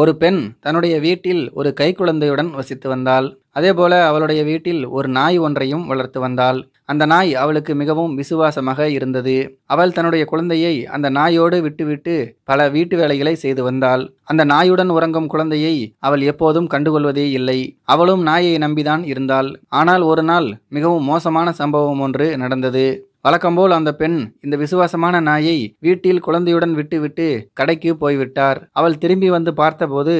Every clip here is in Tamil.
ஒரு பெண் தன்னுடைய வீட்டில் ஒரு கைக்குழந்தையுடன் வசித்து வந்தாள் அதேபோல அவளுடைய வீட்டில் ஒரு நாய் ஒன்றையும் வளர்த்து வந்தாள் அந்த நாய் அவளுக்கு மிகவும் விசுவாசமாக இருந்தது அவள் தன்னுடைய குழந்தையை அந்த நாயோடு விட்டுவிட்டு பல வீட்டு வேலைகளை செய்து வந்தாள் அந்த நாயுடன் உறங்கும் குழந்தையை அவள் எப்போதும் கண்டுகொள்வதே இல்லை அவளும் நாயை நம்பிதான் இருந்தாள் ஆனால் ஒரு நாள் மிகவும் மோசமான சம்பவம் ஒன்று நடந்தது வழக்கம்போல் அந்த பெண் இந்த விசுவாசமான நாயை வீட்டில் குழந்தையுடன் விட்டுவிட்டு கடைக்கு போய்விட்டார் அவள் திரும்பி வந்து பார்த்தபோது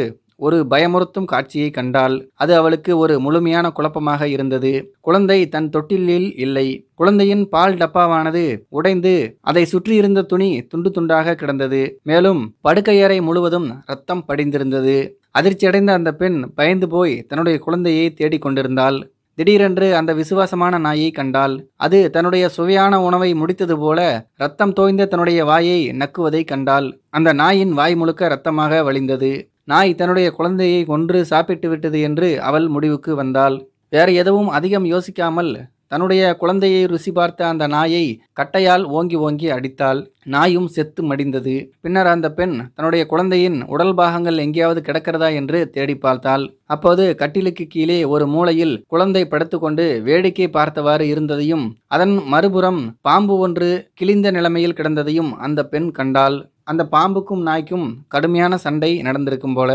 ஒரு பயமுறுத்தும் காட்சியை கண்டால் அது அவளுக்கு ஒரு முழுமையான குழப்பமாக இருந்தது குழந்தை தன் தொட்டிலில் இல்லை குழந்தையின் பால் டப்பாவானது உடைந்து அதை சுற்றியிருந்த துணி துண்டு துண்டாக கிடந்தது மேலும் படுக்கையறை முழுவதும் ரத்தம் படிந்திருந்தது அதிர்ச்சியடைந்த அந்த பெண் பயந்து போய் தன்னுடைய குழந்தையை தேடிக் கொண்டிருந்தாள் திடீரென்று அந்த விசுவாசமான நாயை கண்டால் அது தன்னுடைய சுவையான உணவை முடித்தது போல ரத்தம் தோய்ந்த தன்னுடைய வாயை நக்குவதை கண்டால் அந்த நாயின் வாய் முழுக்க ரத்தமாக வழிந்தது நாய் தன்னுடைய குழந்தையை கொன்று சாப்பிட்டு விட்டது என்று அவள் முடிவுக்கு வந்தாள் வேறு எதுவும் அதிகம் யோசிக்காமல் தன்னுடைய குழந்தையை ருசி பார்த்த அந்த நாயை கட்டையால் ஓங்கி ஓங்கி அடித்தால் நாயும் செத்து மடிந்தது பின்னர் அந்த பெண் தன்னுடைய குழந்தையின் உடல் பாகங்கள் எங்கேயாவது கிடக்கிறதா என்று தேடி பார்த்தாள் அப்போது கட்டிலுக்கு கீழே ஒரு மூலையில் குழந்தை படுத்துக்கொண்டு வேடிக்கை பார்த்தவாறு இருந்ததையும் அதன் மறுபுறம் பாம்பு ஒன்று கிழிந்த நிலைமையில் கிடந்ததையும் அந்த பெண் கண்டாள் அந்த பாம்புக்கும் நாய்க்கும் கடுமையான சண்டை நடந்திருக்கும் போல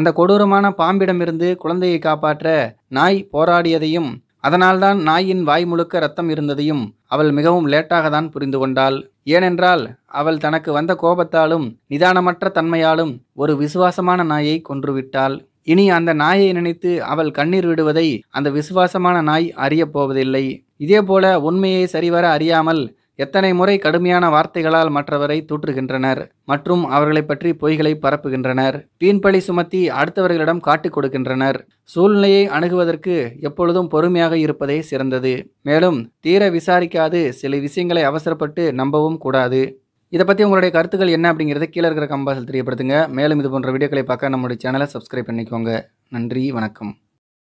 அந்த கொடூரமான பாம்பிடமிருந்து குழந்தையை காப்பாற்ற நாய் போராடியதையும் அதனால்தான் நாயின் வாய் முழுக்க ரத்தம் இருந்ததையும் அவள் மிகவும் லேட்டாக தான் புரிந்து கொண்டாள் ஏனென்றால் அவள் தனக்கு வந்த கோபத்தாலும் நிதானமற்ற தன்மையாலும் ஒரு விசுவாசமான நாயை கொன்றுவிட்டாள் இனி அந்த நாயை நினைத்து அவள் கண்ணீர் விடுவதை அந்த விசுவாசமான நாய் அறியப்போவதில்லை இதேபோல உண்மையை சரிவர அறியாமல் எத்தனை முறை கடுமையான வார்த்தைகளால் மற்றவரை தூற்றுகின்றனர் மற்றும் அவர்களை பற்றி பொய்களை பரப்புகின்றனர் வீண்பழி சுமத்தி அடுத்தவர்களிடம் காட்டிக் கொடுக்கின்றனர் சூழ்நிலையை அணுகுவதற்கு எப்பொழுதும் பொறுமையாக இருப்பதே சிறந்தது மேலும் தீர விசாரிக்காது சில விஷயங்களை அவசரப்பட்டு நம்பவும் கூடாது இதை பற்றி உங்களுடைய கருத்துக்கள் என்ன அப்படிங்கிறத கீழே இருக்கிற கம்பாசல் தெரியப்படுத்துங்க மேலும் இது போன்ற வீடியோக்களை பார்க்க நம்முடைய சேனலை சப்ஸ்கிரைப் பண்ணிக்கோங்க நன்றி வணக்கம்